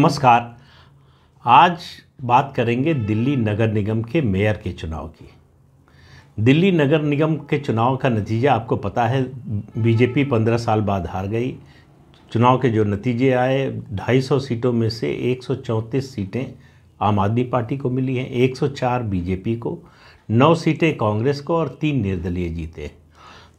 नमस्कार आज बात करेंगे दिल्ली नगर निगम के मेयर के चुनाव की दिल्ली नगर निगम के चुनाव का नतीजा आपको पता है बीजेपी पंद्रह साल बाद हार गई चुनाव के जो नतीजे आए 250 सीटों में से 134 सीटें आम आदमी पार्टी को मिली हैं 104 बीजेपी को 9 सीटें कांग्रेस को और तीन निर्दलीय जीते हैं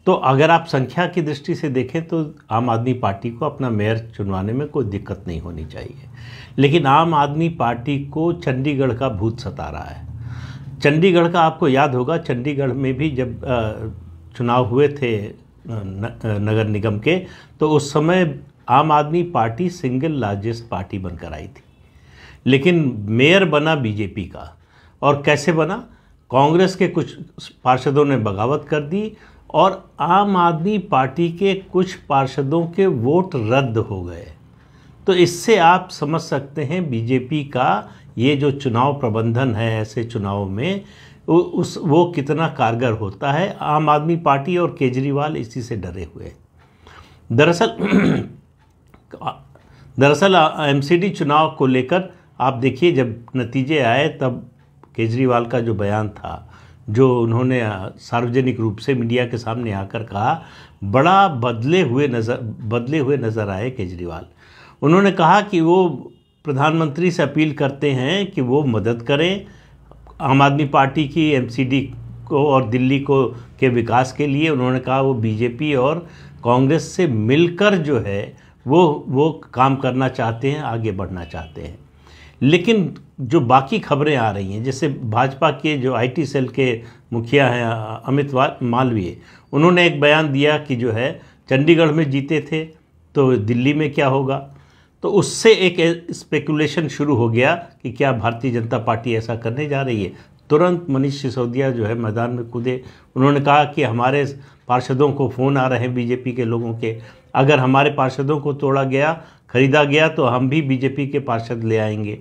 तो अगर आप संख्या की दृष्टि से देखें तो आम आदमी पार्टी को अपना मेयर चुनवाने में कोई दिक्कत नहीं होनी चाहिए लेकिन आम आदमी पार्टी को चंडीगढ़ का भूत सता रहा है चंडीगढ़ का आपको याद होगा चंडीगढ़ में भी जब चुनाव हुए थे नगर निगम के तो उस समय आम आदमी पार्टी सिंगल लार्जेस्ट पार्टी बनकर आई थी लेकिन मेयर बना बीजेपी का और कैसे बना कांग्रेस के कुछ पार्षदों ने बगावत कर दी और आम आदमी पार्टी के कुछ पार्षदों के वोट रद्द हो गए तो इससे आप समझ सकते हैं बीजेपी का ये जो चुनाव प्रबंधन है ऐसे चुनाव में उस वो कितना कारगर होता है आम आदमी पार्टी और केजरीवाल इसी से डरे हुए दरअसल दरअसल एमसीडी चुनाव को लेकर आप देखिए जब नतीजे आए तब केजरीवाल का जो बयान था जो उन्होंने सार्वजनिक रूप से मीडिया के सामने आकर कहा बड़ा बदले हुए नज़र बदले हुए नज़र आए केजरीवाल उन्होंने कहा कि वो प्रधानमंत्री से अपील करते हैं कि वो मदद करें आम आदमी पार्टी की एमसीडी को और दिल्ली को के विकास के लिए उन्होंने कहा वो बीजेपी और कांग्रेस से मिलकर जो है वो वो काम करना चाहते हैं आगे बढ़ना चाहते हैं लेकिन जो बाकी खबरें आ रही हैं जैसे भाजपा के जो आईटी सेल के मुखिया हैं अमित मालवीय उन्होंने एक बयान दिया कि जो है चंडीगढ़ में जीते थे तो दिल्ली में क्या होगा तो उससे एक स्पेकुलेशन शुरू हो गया कि क्या भारतीय जनता पार्टी ऐसा करने जा रही है तुरंत मनीष सिसोदिया जो है मैदान में कूदे उन्होंने कहा कि हमारे पार्षदों को फ़ोन आ रहे हैं बीजेपी के लोगों के अगर हमारे पार्षदों को तोड़ा गया खरीदा गया तो हम भी बीजेपी के पार्षद ले आएंगे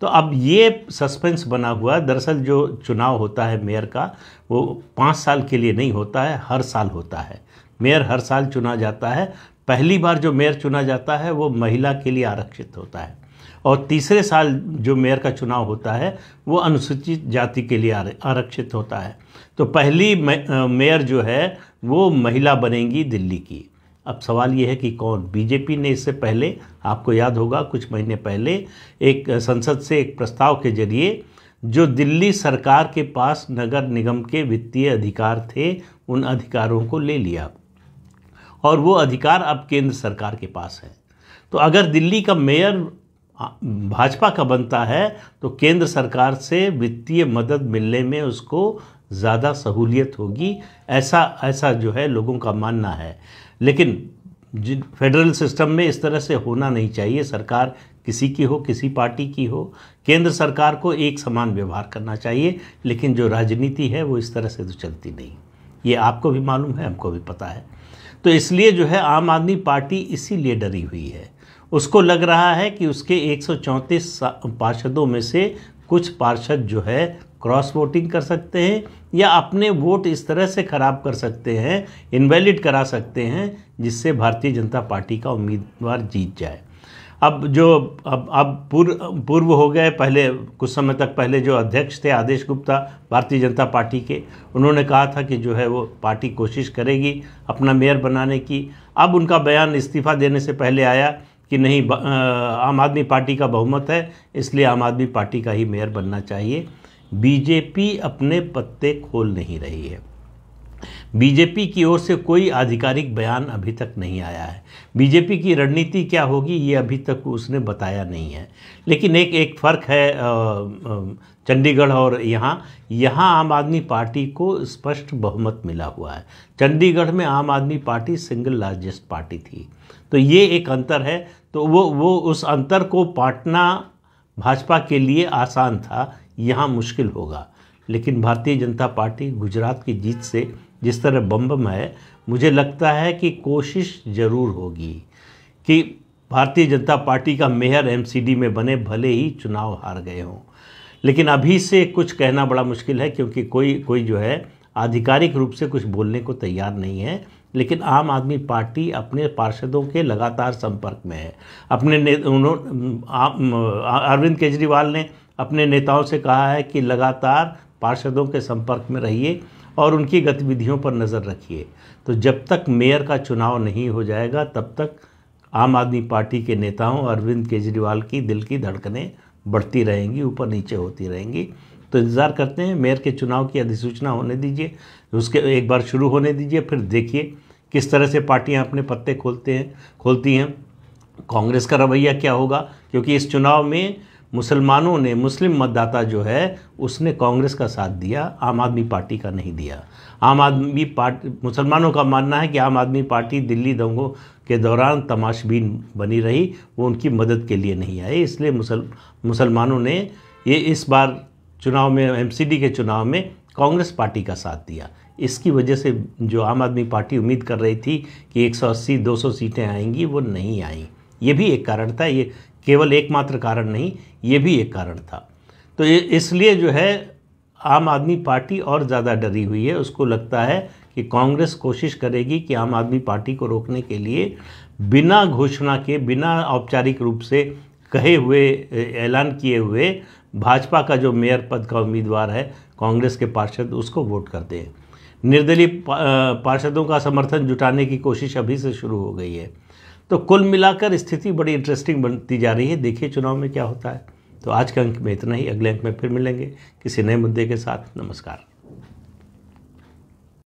तो अब ये सस्पेंस बना हुआ दरअसल जो चुनाव होता है मेयर का वो पाँच साल के लिए नहीं होता है हर साल होता है मेयर हर साल चुना जाता है पहली बार जो मेयर चुना जाता है वो महिला के लिए आरक्षित होता है और तीसरे साल जो मेयर का चुनाव होता है वो अनुसूचित जाति के लिए आरक्षित होता है तो पहली मेयर जो है वो महिला बनेंगी दिल्ली की अब सवाल ये है कि कौन बीजेपी ने इससे पहले आपको याद होगा कुछ महीने पहले एक संसद से एक प्रस्ताव के जरिए जो दिल्ली सरकार के पास नगर निगम के वित्तीय अधिकार थे उन अधिकारों को ले लिया और वो अधिकार अब केंद्र सरकार के पास है तो अगर दिल्ली का मेयर भाजपा का बनता है तो केंद्र सरकार से वित्तीय मदद मिलने में उसको ज़्यादा सहूलियत होगी ऐसा ऐसा जो है लोगों का मानना है लेकिन जिन फेडरल सिस्टम में इस तरह से होना नहीं चाहिए सरकार किसी की हो किसी पार्टी की हो केंद्र सरकार को एक समान व्यवहार करना चाहिए लेकिन जो राजनीति है वो इस तरह से तो चलती नहीं ये आपको भी मालूम है हमको भी पता है तो इसलिए जो है आम आदमी पार्टी इसीलिए डरी हुई है उसको लग रहा है कि उसके एक सौ पार्षदों में से कुछ पार्षद जो है क्रॉस वोटिंग कर सकते हैं या अपने वोट इस तरह से खराब कर सकते हैं इनवैलिड करा सकते हैं जिससे भारतीय जनता पार्टी का उम्मीदवार जीत जाए अब जो अब अब पूर्व पूर्व हो गए पहले कुछ समय तक पहले जो अध्यक्ष थे आदेश गुप्ता भारतीय जनता पार्टी के उन्होंने कहा था कि जो है वो पार्टी कोशिश करेगी अपना मेयर बनाने की अब उनका बयान इस्तीफा देने से पहले आया कि नहीं आम आदमी पार्टी का बहुमत है इसलिए आम आदमी पार्टी का ही मेयर बनना चाहिए बीजेपी अपने पत्ते खोल नहीं रही है बीजेपी की ओर से कोई आधिकारिक बयान अभी तक नहीं आया है बीजेपी की रणनीति क्या होगी ये अभी तक उसने बताया नहीं है लेकिन एक एक फ़र्क है चंडीगढ़ और यहाँ यहाँ आम आदमी पार्टी को स्पष्ट बहुमत मिला हुआ है चंडीगढ़ में आम आदमी पार्टी सिंगल लार्जेस्ट पार्टी थी तो ये एक अंतर है तो वो वो उस अंतर को पाटना भाजपा के लिए आसान था यहाँ मुश्किल होगा लेकिन भारतीय जनता पार्टी गुजरात की जीत से जिस तरह बम्बम है मुझे लगता है कि कोशिश ज़रूर होगी कि भारतीय जनता पार्टी का मेयर एमसीडी में बने भले ही चुनाव हार गए हों लेकिन अभी से कुछ कहना बड़ा मुश्किल है क्योंकि कोई कोई जो है आधिकारिक रूप से कुछ बोलने को तैयार नहीं है लेकिन आम आदमी पार्टी अपने पार्षदों के लगातार संपर्क में है अपने उन्होंने अरविंद केजरीवाल ने अपने नेताओं से कहा है कि लगातार पार्षदों के संपर्क में रहिए और उनकी गतिविधियों पर नज़र रखिए तो जब तक मेयर का चुनाव नहीं हो जाएगा तब तक आम आदमी पार्टी के नेताओं अरविंद केजरीवाल की दिल की धड़कनें बढ़ती रहेंगी ऊपर नीचे होती रहेंगी तो इंतज़ार करते हैं मेयर के चुनाव की अधिसूचना होने दीजिए उसके एक बार शुरू होने दीजिए फिर देखिए किस तरह से पार्टियां अपने पत्ते खोलते हैं खोलती हैं कांग्रेस का रवैया क्या होगा क्योंकि इस चुनाव में मुसलमानों ने मुस्लिम मतदाता जो है उसने कांग्रेस का साथ दिया आम आदमी पार्टी का नहीं दिया आम आदमी पार्टी मुसलमानों का मानना है कि आम आदमी पार्टी दिल्ली दंगों के दौरान तमाशबीन बनी रही वो उनकी मदद के लिए नहीं आई इसलिए मुसल मुसलमानों ने ये इस बार चुनाव में एमसीडी के चुनाव में कांग्रेस पार्टी का साथ दिया इसकी वजह से जो आम आदमी पार्टी उम्मीद कर रही थी कि 180-200 सीटें आएंगी वो नहीं आई ये भी एक कारण था ये केवल एकमात्र कारण नहीं ये भी एक कारण था तो इसलिए जो है आम आदमी पार्टी और ज़्यादा डरी हुई है उसको लगता है कि कांग्रेस कोशिश करेगी कि आम आदमी पार्टी को रोकने के लिए बिना घोषणा के बिना औपचारिक रूप से कहे हुए ऐलान किए हुए भाजपा का जो मेयर पद का उम्मीदवार है कांग्रेस के पार्षद उसको वोट करते हैं निर्दलीय पार्षदों का समर्थन जुटाने की कोशिश अभी से शुरू हो गई है तो कुल मिलाकर स्थिति बड़ी इंटरेस्टिंग बनती जा रही है देखिए चुनाव में क्या होता है तो आज के अंक में इतना ही अगले अंक में फिर मिलेंगे किसी नए मुद्दे के साथ नमस्कार